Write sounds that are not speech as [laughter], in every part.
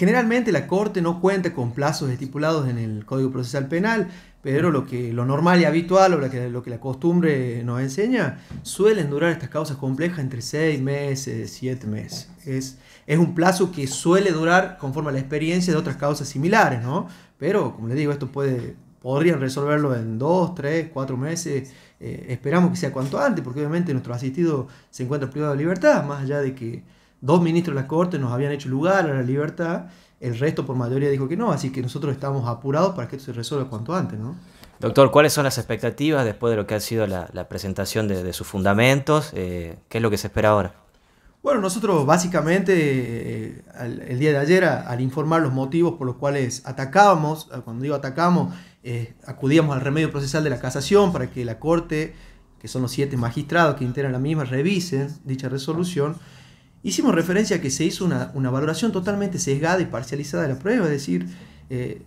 Generalmente la Corte no cuenta con plazos estipulados en el Código Procesal Penal, pero lo, que, lo normal y habitual o lo que, la costumbre nos enseña, suelen durar estas causas complejas entre seis meses, siete meses. Es, es un plazo que suele durar conforme a la experiencia de otras causas similares, ¿no? Pero, como les digo, esto puede, podrían resolverlo en dos, tres, cuatro meses. Eh, esperamos que sea cuanto antes, porque obviamente nuestro asistido se encuentra privado de libertad, más allá de que dos ministros de la Corte nos habían hecho lugar a la libertad, el resto por mayoría dijo que no, así que nosotros estamos apurados para que esto se resuelva cuanto antes. ¿no? Doctor, ¿cuáles son las expectativas después de lo que ha sido la, presentación de, sus fundamentos? Eh, ¿Qué es lo que se espera ahora? Bueno, nosotros básicamente eh, el día de ayer, al informar los motivos por los cuales atacábamos, eh, cuando digo atacamos, acudíamos al remedio procesal de la casación para que la Corte, que son los siete magistrados que integran la misma, revisen dicha resolución. Hicimos referencia a que se hizo una, valoración totalmente sesgada y parcializada de la prueba, es decir, eh,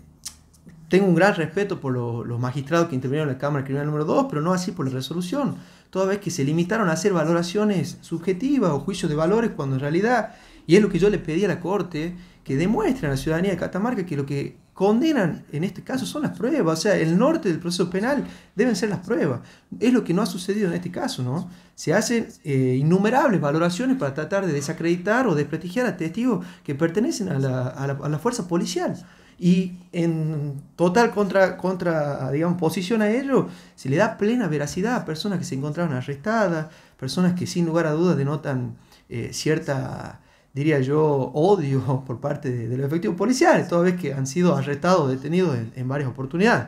tengo un gran respeto por los magistrados que intervinieron en la Cámara Criminal número 2, pero no así por la resolución, toda vez que se limitaron a hacer valoraciones subjetivas o juicios de valores cuando en realidad, y es lo que yo le pedí a la Corte, que demuestre a la ciudadanía de Catamarca que lo que condenan, en este caso, son las pruebas. O sea, el norte del proceso penal deben ser las pruebas. Es lo que no ha sucedido en este caso, ¿no? Se hacen eh, innumerables valoraciones para tratar de desacreditar o desprestigiar a testigos que pertenecen a la, a fuerza policial. Y en total contra, contra, digamos, posición a ello, se le da plena veracidad a personas que se encontraron arrestadas, personas que sin lugar a dudas denotan eh, cierta diría yo, odio [laughs] por parte de, los efectivos policiales, toda vez que han sido arrestados, detenidos en, varias oportunidades.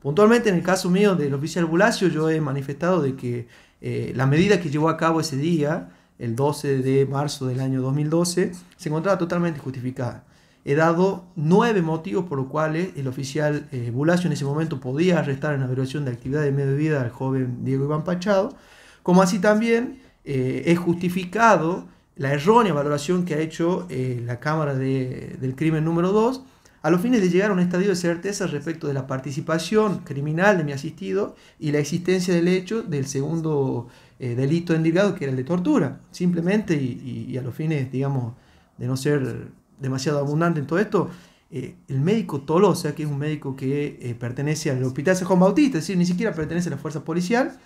Puntualmente en el caso mío del oficial Bulacio, yo he manifestado de que eh, la medida que llevó a cabo ese día, el 12 de marzo del año 2012, se encontraba totalmente justificada. He dado nueve motivos por los cuales el oficial eh, Bulacio en ese momento podía arrestar en la violación de actividad de medio de vida al joven Diego Iván Pachado, como así también eh, es justificado la errónea valoración que ha hecho eh, la Cámara del Crimen número 2 a los fines de llegar a un estadio de certeza respecto de la participación criminal de mi asistido y la existencia del hecho del segundo eh, delito endilgado, que era el de tortura. Simplemente, y, a los fines, digamos, de no ser demasiado abundante en todo esto, eh, el médico Tolosa, que es un médico que eh, pertenece al Hospital San Juan Bautista, es decir, ni siquiera pertenece a la fuerza policial,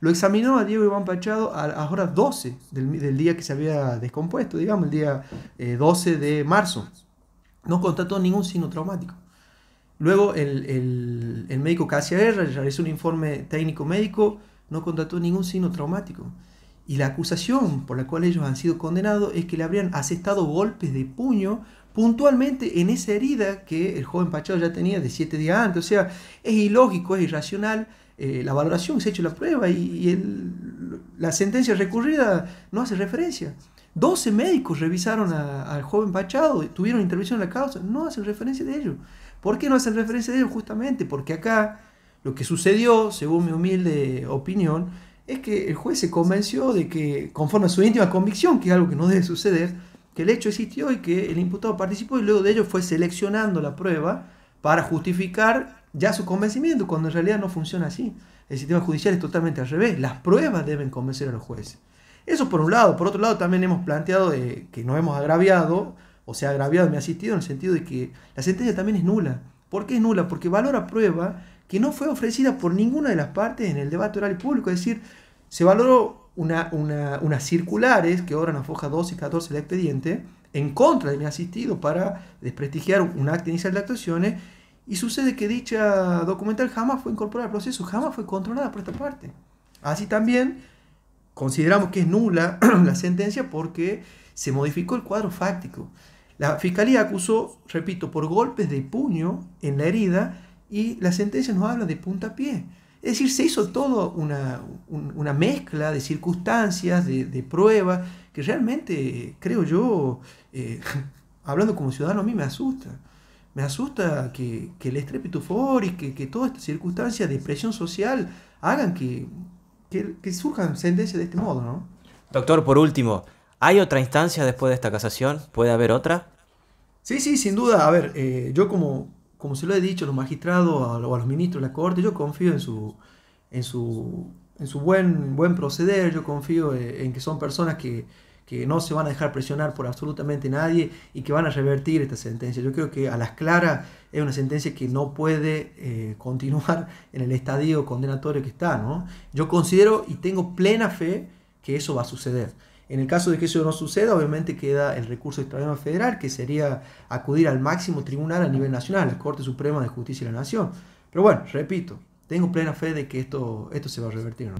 lo examinó a Diego Iván Pachado a las horas 12 del, día que se había descompuesto, digamos, el día 12 eh, de marzo. No constató ningún signo traumático. Luego el, el, médico Casia Guerra realizó un informe técnico médico, no constató ningún signo traumático. Y la acusación por la cual ellos han sido condenados es que le habrían asestado golpes de puño puntualmente en esa herida que el joven Pachado ya tenía de siete días antes. O sea, es ilógico, es irracional eh, la valoración, se ha hecho la prueba y, la sentencia recurrida no hace referencia. 12 médicos revisaron al joven Pachado, tuvieron intervención en la causa, no hacen referencia de ello. ¿Por qué no hacen referencia de ello? Justamente porque acá lo que sucedió, según mi humilde opinión, es que el juez se convenció de que, conforme a su íntima convicción, que es algo que no debe suceder, que el hecho existió y que el imputado participó y luego de ello fue seleccionando la prueba para justificar ya su convencimiento, cuando en realidad no funciona así. El sistema judicial es totalmente al revés. Las pruebas deben convencer a los jueces. Eso por un lado. Por otro lado, también hemos planteado eh, que no hemos agraviado, o sea, agraviado, me ha asistido en el sentido de que la sentencia también es nula. ¿Por qué es nula? Porque valora prueba que no fue ofrecida por ninguna de las partes en el debate oral y público. Es decir, se valoró una, unas circulares que obran a foja 12 y 14 del expediente en contra de mi asistido para desprestigiar un acto inicial de actuaciones y sucede que dicha documental jamás fue incorporada al proceso, jamás fue controlada por esta parte. Así también consideramos que es nula [clears throat] la sentencia porque se modificó el cuadro fáctico. La fiscalía acusó, repito, por golpes de puño en la herida y la sentencia nos habla de puntapié. Es decir, se hizo toda una, mezcla de circunstancias, de, pruebas, que realmente, creo yo, eh, [laughs] hablando como ciudadano, a mí me asusta me asusta que, el estrépito y que, que todas estas circunstancias de presión social hagan que, surjan sentencias de este modo, ¿no? Doctor, por último, ¿hay otra instancia después de esta casación? ¿Puede haber otra? Sí, sí, sin duda. A ver, eh, yo como, como se lo he dicho a los magistrados o a, los ministros de la Corte, yo confío en su, en su, en su buen, buen proceder, yo confío eh, en que son personas que, que no se van a dejar presionar por absolutamente nadie y que van a revertir esta sentencia. Yo creo que a las claras es una sentencia que no puede eh, [laughs] continuar en el estadio condenatorio que está. ¿no? Yo considero y tengo plena fe que eso va a suceder. En el caso de que eso no suceda, obviamente queda el recurso extraordinario federal, que sería acudir al máximo tribunal a nivel nacional, la Corte Suprema de Justicia de la Nación. Pero bueno, repito, tengo plena fe de que esto, esto se va a revertir.